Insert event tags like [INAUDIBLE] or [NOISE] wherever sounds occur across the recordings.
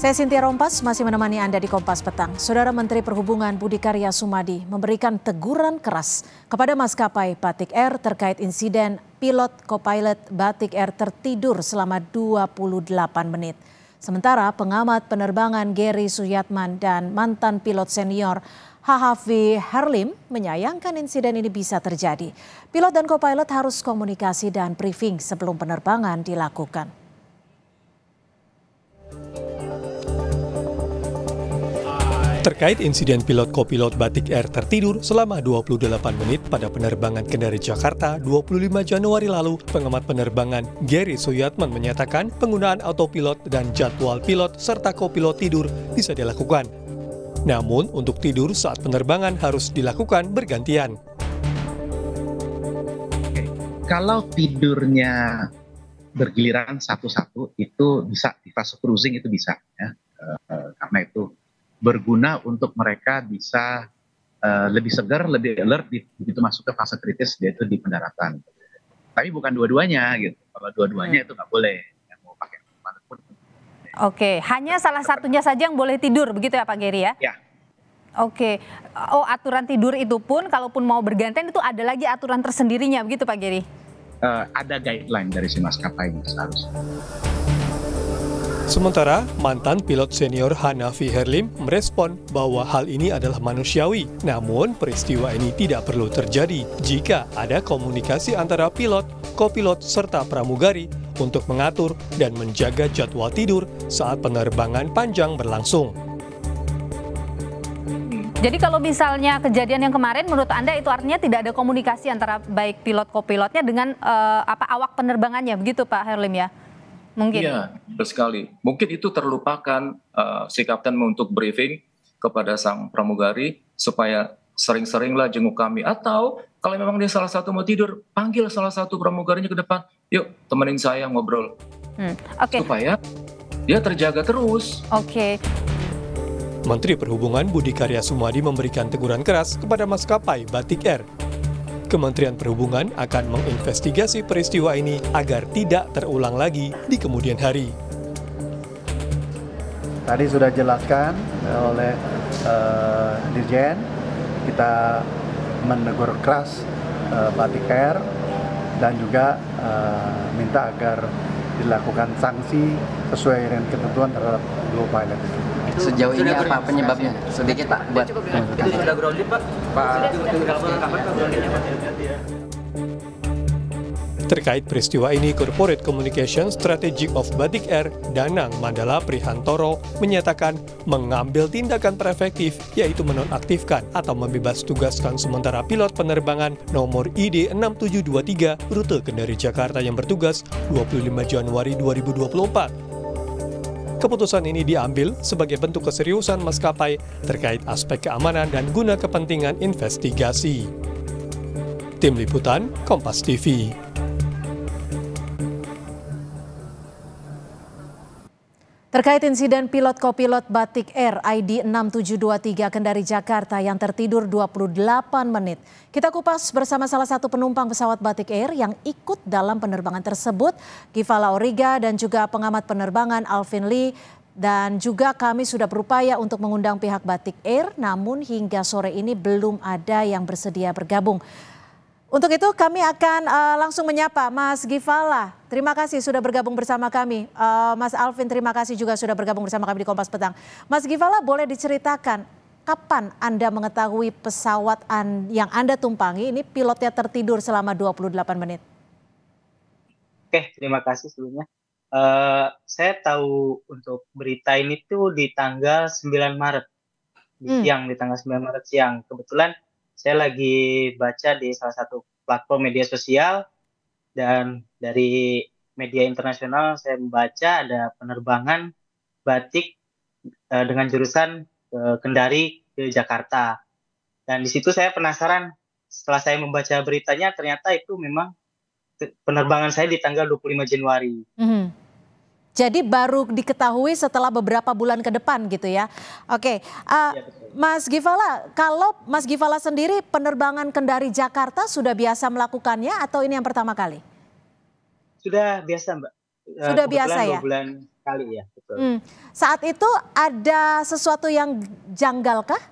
Saya Sintia Rompas masih menemani Anda di Kompas Petang. Saudara Menteri Perhubungan Budi Karya Sumadi memberikan teguran keras kepada maskapai Batik Air terkait insiden pilot kopilot Batik Air tertidur selama 28 menit. Sementara pengamat penerbangan Gary Suyatman dan mantan pilot senior HHV Herlim menyayangkan insiden ini bisa terjadi. Pilot dan kopilot harus komunikasi dan briefing sebelum penerbangan dilakukan. terkait insiden pilot kopilot Batik Air tertidur selama 28 menit pada penerbangan Kendari Jakarta 25 Januari lalu, pengamat penerbangan Gary Suyatman menyatakan penggunaan autopilot dan jadwal pilot serta kopilot tidur bisa dilakukan. Namun, untuk tidur saat penerbangan harus dilakukan bergantian. Kalau tidurnya bergiliran satu-satu, itu bisa, di fase cruising itu bisa. Ya. Eh, karena itu berguna untuk mereka bisa uh, lebih segar, lebih alert begitu masuk ke fase kritis yaitu di pendaratan. Tapi bukan dua-duanya gitu. Kalau dua-duanya hmm. itu nggak boleh. Yang mau pakai manapun. Oke, hanya salah satunya saja yang boleh tidur begitu ya Pak Geri ya? Ya. Oke, oh aturan tidur itu pun kalaupun mau bergantian itu ada lagi aturan tersendirinya begitu Pak Geri? Uh, eh, ada guideline dari si maskapai seharusnya. Sementara, mantan pilot senior Hanafi Herlim merespon bahwa hal ini adalah manusiawi. Namun, peristiwa ini tidak perlu terjadi jika ada komunikasi antara pilot, kopilot, serta pramugari untuk mengatur dan menjaga jadwal tidur saat penerbangan panjang berlangsung. Jadi kalau misalnya kejadian yang kemarin menurut Anda itu artinya tidak ada komunikasi antara baik pilot kopilotnya dengan uh, apa awak penerbangannya begitu Pak Herlim ya? Mungkin. Iya, betul sekali. Mungkin itu terlupakan uh, si kapten untuk briefing kepada sang pramugari supaya sering-seringlah jenguk kami. Atau kalau memang dia salah satu mau tidur, panggil salah satu pramugarinya ke depan. Yuk, temenin saya ngobrol. Hmm, okay. Supaya dia terjaga terus. Oke. Okay. Menteri Perhubungan Budi Karya Sumadi memberikan teguran keras kepada maskapai Batik Air Kementerian Perhubungan akan menginvestigasi peristiwa ini agar tidak terulang lagi di kemudian hari. Tadi sudah jelaskan eh, oleh uh, Dirjen, kita menegur keras uh, eh, Batik Air dan juga uh, minta agar dilakukan sanksi sesuai dengan ketentuan terhadap Blue Pilot itu sejauh ini apa penyebabnya sedikit pak buat itu sudah grounded pak pak Terkait peristiwa ini, Corporate Communication Strategic of Batik Air, Danang Mandala Prihantoro, menyatakan mengambil tindakan preventif, yaitu menonaktifkan atau membebas tugaskan sementara pilot penerbangan nomor ID 6723 rute Kendari Jakarta yang bertugas 25 Januari 2024 Keputusan ini diambil sebagai bentuk keseriusan maskapai terkait aspek keamanan dan guna kepentingan investigasi. Tim Liputan, Kompas TV. Terkait insiden pilot kopilot Batik Air ID 6723 Kendari Jakarta yang tertidur 28 menit. Kita kupas bersama salah satu penumpang pesawat Batik Air yang ikut dalam penerbangan tersebut, Kivala Origa dan juga pengamat penerbangan Alvin Lee dan juga kami sudah berupaya untuk mengundang pihak Batik Air namun hingga sore ini belum ada yang bersedia bergabung. Untuk itu kami akan uh, langsung menyapa Mas Givala. Terima kasih sudah bergabung bersama kami. Uh, Mas Alvin terima kasih juga sudah bergabung bersama kami di Kompas Petang. Mas Givala boleh diceritakan kapan Anda mengetahui pesawat an yang Anda tumpangi ini pilotnya tertidur selama 28 menit? Oke, terima kasih sebelumnya. Uh, saya tahu untuk berita ini tuh di tanggal 9 Maret. Di hmm. Siang, di tanggal 9 Maret siang. Kebetulan saya lagi baca di salah satu platform media sosial dan dari media internasional saya membaca ada penerbangan batik uh, dengan jurusan uh, Kendari ke Jakarta. Dan di situ saya penasaran setelah saya membaca beritanya ternyata itu memang penerbangan saya di tanggal 25 Januari. Mm -hmm. Jadi baru diketahui setelah beberapa bulan ke depan gitu ya. Oke, uh, Mas Givala, kalau Mas Givala sendiri penerbangan kendari Jakarta sudah biasa melakukannya atau ini yang pertama kali? Sudah biasa Mbak. Eh, sudah biasa ya. bulan kali ya. Betul. Hmm. Saat itu ada sesuatu yang janggal kah?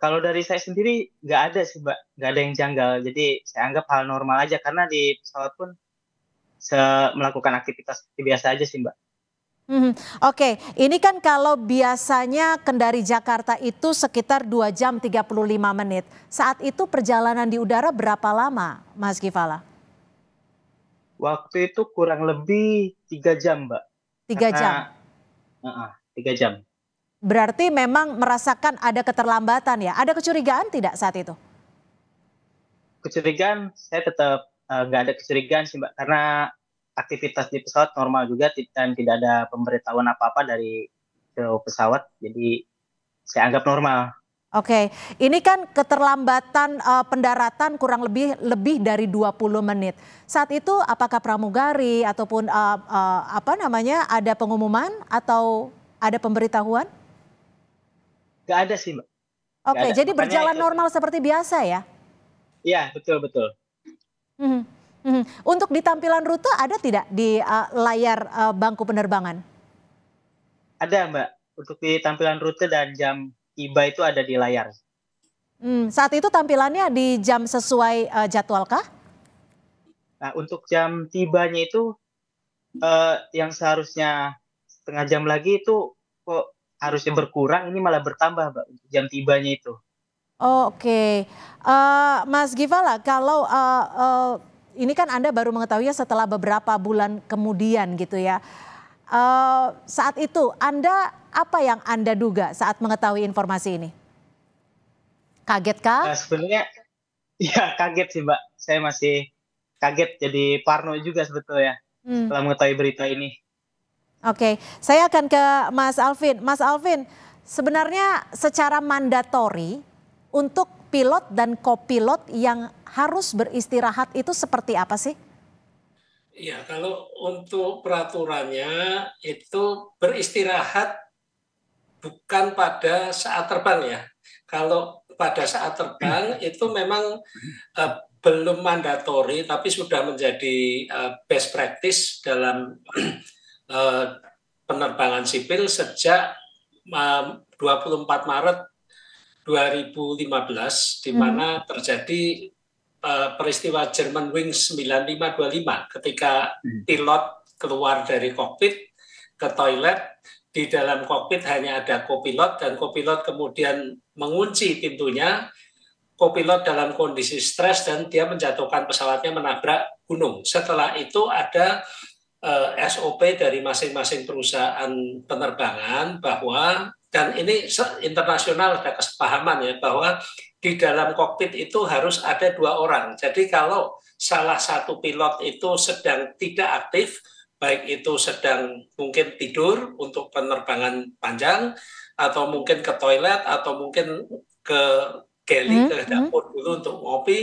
Kalau dari saya sendiri nggak ada sih Mbak, nggak ada yang janggal. Jadi saya anggap hal normal aja karena di pesawat pun melakukan aktivitas seperti biasa aja sih Mbak. Hmm, Oke, okay. ini kan kalau biasanya kendari Jakarta itu sekitar 2 jam 35 menit. Saat itu perjalanan di udara berapa lama, Mas Givala? Waktu itu kurang lebih 3 jam, Mbak. 3 Karena, jam? Uh, uh, 3 jam. Berarti memang merasakan ada keterlambatan ya? Ada kecurigaan tidak saat itu? Kecurigaan saya tetap Eh, nggak uh, ada kecurigaan sih mbak karena aktivitas di pesawat normal juga dan tidak ada pemberitahuan apa-apa dari ke pesawat jadi saya anggap normal. Oke, ini kan keterlambatan uh, pendaratan kurang lebih lebih dari 20 menit. Saat itu apakah pramugari ataupun uh, uh, apa namanya ada pengumuman atau ada pemberitahuan? Gak ada sih, Mbak. Oke, okay, jadi Makanya berjalan itu. normal seperti biasa ya? Iya, betul betul. Hmm. Hmm. Untuk di tampilan rute ada tidak di uh, layar uh, bangku penerbangan? Ada Mbak. Untuk di tampilan rute dan jam tiba itu ada di layar. Hmm. Saat itu tampilannya di jam sesuai uh, eh, jadwalkah? Nah untuk jam tibanya itu uh, yang seharusnya setengah jam lagi itu kok harusnya berkurang ini malah bertambah Mbak untuk jam tibanya itu. Oke, uh, Mas Givala, kalau uh, uh, ini kan Anda baru mengetahuinya setelah beberapa bulan kemudian gitu ya. Uh, saat itu Anda apa yang Anda duga saat mengetahui informasi ini? Kaget kah? Nah, sebenarnya [LAUGHS] ya kaget sih Mbak. Saya masih kaget jadi parno juga sebetulnya hmm. setelah mengetahui berita ini. Oke, okay. saya akan ke Mas Alvin. Mas Alvin, sebenarnya secara mandatori untuk pilot dan kopilot yang harus beristirahat itu seperti apa sih? Ya, kalau untuk peraturannya itu beristirahat bukan pada saat terbang ya. Kalau pada saat terbang [CLEARS THROAT] itu memang uh, belum mandatori tapi sudah menjadi uh, best practice dalam uh, [CLEARS THROAT] penerbangan sipil sejak uh, 24 Maret 2015 di mana hmm. terjadi uh, peristiwa German Wings 9525 ketika hmm. pilot keluar dari kokpit ke toilet di dalam kokpit hanya ada kopilot dan kopilot kemudian mengunci pintunya kopilot dalam kondisi stres dan dia menjatuhkan pesawatnya menabrak gunung setelah itu ada uh, eh, SOP dari masing-masing perusahaan penerbangan bahwa dan ini internasional ada kesepahaman ya bahwa di dalam kokpit itu harus ada dua orang. Jadi kalau salah satu pilot itu sedang tidak aktif, baik itu sedang mungkin tidur untuk penerbangan panjang, atau mungkin ke toilet, atau mungkin ke geli, hmm, ke dapur hmm. dulu untuk ngopi,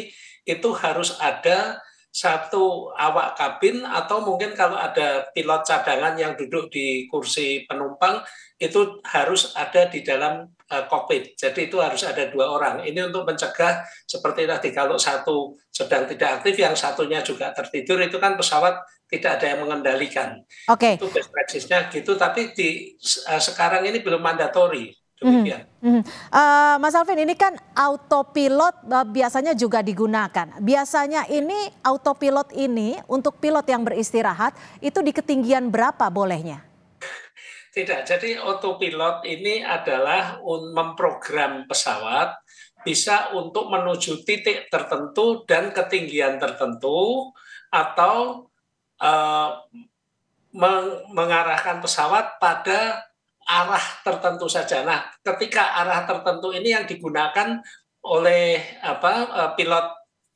itu harus ada satu awak kabin atau mungkin kalau ada pilot cadangan yang duduk di kursi penumpang itu harus ada di dalam uh, kokpit. Jadi itu harus ada dua orang. Ini untuk mencegah seperti tadi kalau satu sedang tidak aktif, yang satunya juga tertidur itu kan pesawat tidak ada yang mengendalikan. Oke. Okay. Itu best practice-nya gitu. Tapi di uh, sekarang ini belum mandatory. Mm -hmm. uh, Mas Alvin, ini kan autopilot uh, biasanya juga digunakan. Biasanya ini autopilot ini untuk pilot yang beristirahat itu di ketinggian berapa bolehnya? Tidak, jadi autopilot ini adalah memprogram pesawat bisa untuk menuju titik tertentu dan ketinggian tertentu atau uh, meng mengarahkan pesawat pada arah tertentu saja. Nah, ketika arah tertentu ini yang digunakan oleh apa e, pilot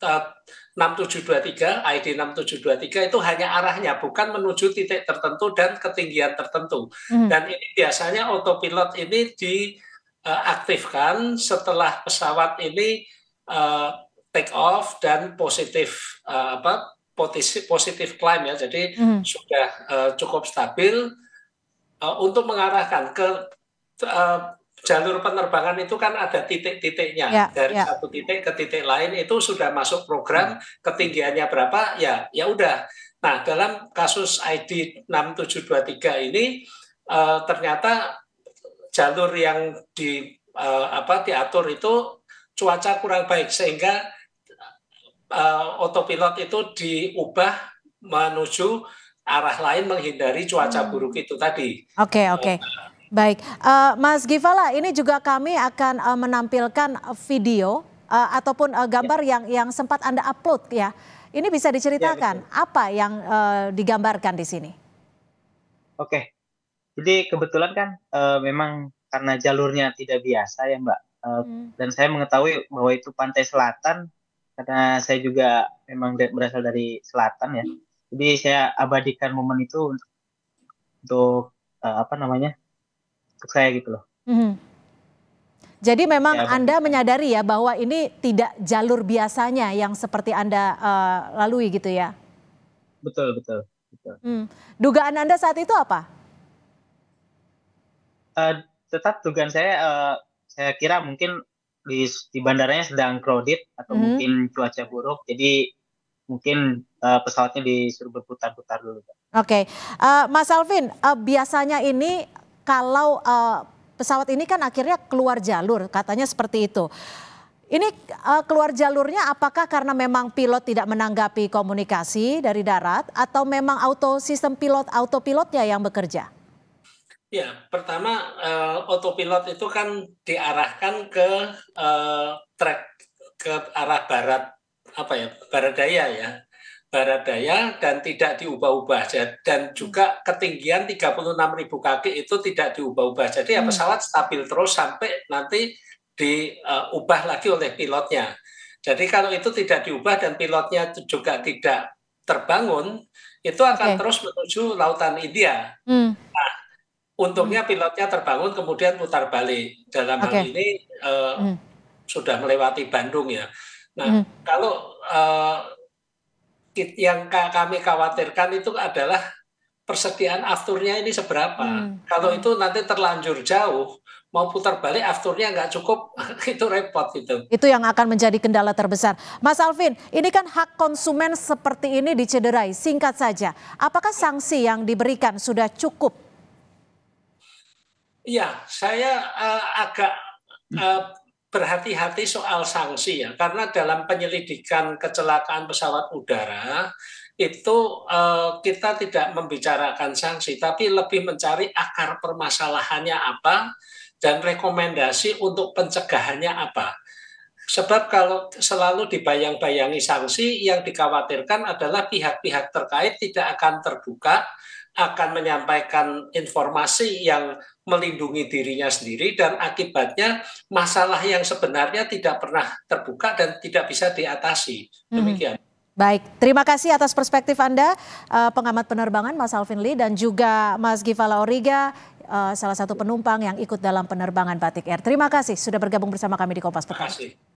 uh, 6723 ID 6723 itu hanya arahnya bukan menuju titik tertentu dan ketinggian tertentu. Hmm. Dan ini biasanya autopilot ini diaktifkan e, setelah pesawat ini e, take off dan positif apa positif positif climb ya. Jadi hmm. sudah cukup stabil Eh, untuk mengarahkan ke uh, jalur penerbangan itu kan ada titik-titiknya ya, dari ya. satu titik ke titik lain itu sudah masuk program hmm. ketinggiannya berapa ya ya udah nah dalam kasus ID 6723 ini uh, ternyata jalur yang di uh, apa diatur itu cuaca kurang baik sehingga uh, otopilot itu diubah menuju arah lain menghindari cuaca hmm. buruk itu tadi. Oke, okay, oke. Okay. Baik, uh, Mas Givala, ini juga kami akan uh, menampilkan video uh, ataupun uh, gambar ya. yang yang sempat anda upload ya. Ini bisa diceritakan ya, apa yang uh, digambarkan di sini? Oke, jadi kebetulan kan uh, memang karena jalurnya tidak biasa ya Mbak, uh, hmm. dan saya mengetahui bahwa itu pantai selatan karena saya juga memang berasal dari selatan ya. Hmm jadi saya abadikan momen itu untuk, uh, apa namanya untuk saya gitu loh. Mm-hmm. Jadi memang ya, Anda betul. menyadari ya bahwa ini tidak jalur biasanya yang seperti Anda uh, lalui gitu ya? Betul, betul. betul. Mm. Dugaan Anda saat itu apa? Uh, tetap dugaan saya, uh, saya kira mungkin di, di bandaranya sedang crowded atau hmm. mungkin cuaca buruk, jadi mungkin uh, pesawatnya disuruh berputar-putar dulu. Oke, okay. uh, eh, Mas Alvin, uh, biasanya ini kalau uh, pesawat ini kan akhirnya keluar jalur, katanya seperti itu. Ini uh, keluar jalurnya apakah karena memang pilot tidak menanggapi komunikasi dari darat atau memang auto sistem pilot autopilotnya yang bekerja? Ya, pertama uh, autopilot itu kan diarahkan ke uh, track ke arah barat apa ya baradaya ya baradaya dan tidak diubah-ubah dan hmm. juga ketinggian 36.000 kaki itu tidak diubah-ubah jadi hmm. ya pesawat stabil terus sampai nanti diubah lagi oleh pilotnya jadi kalau itu tidak diubah dan pilotnya juga tidak terbangun itu akan okay. terus menuju lautan India hmm. nah untungnya hmm. pilotnya terbangun kemudian putar balik dalam okay. hal ini uh, hmm. sudah melewati Bandung ya Nah, hmm. kalau uh, yang kami khawatirkan itu adalah persediaan afturnya ini seberapa. Hmm. Kalau hmm. itu nanti terlanjur jauh, mau putar balik afturnya nggak cukup, [LAUGHS] itu repot gitu. Itu yang akan menjadi kendala terbesar. Mas Alvin, ini kan hak konsumen seperti ini dicederai. Singkat saja, apakah sanksi yang diberikan sudah cukup? Ya, saya uh, agak uh, berhati-hati soal sanksi ya, karena dalam penyelidikan kecelakaan pesawat udara itu eh, kita tidak membicarakan sanksi, tapi lebih mencari akar permasalahannya apa dan rekomendasi untuk pencegahannya apa. Sebab kalau selalu dibayang-bayangi sanksi, yang dikhawatirkan adalah pihak-pihak terkait tidak akan terbuka, akan menyampaikan informasi yang melindungi dirinya sendiri dan akibatnya masalah yang sebenarnya tidak pernah terbuka dan tidak bisa diatasi. Hmm. Demikian. Hmm. Baik, terima kasih atas perspektif Anda, eh, pengamat penerbangan Mas Alvin Lee dan juga Mas Givala Origa, eh, salah satu penumpang yang ikut dalam penerbangan Batik Air. Terima kasih sudah bergabung bersama kami di Kompas Petang. Terima kasih.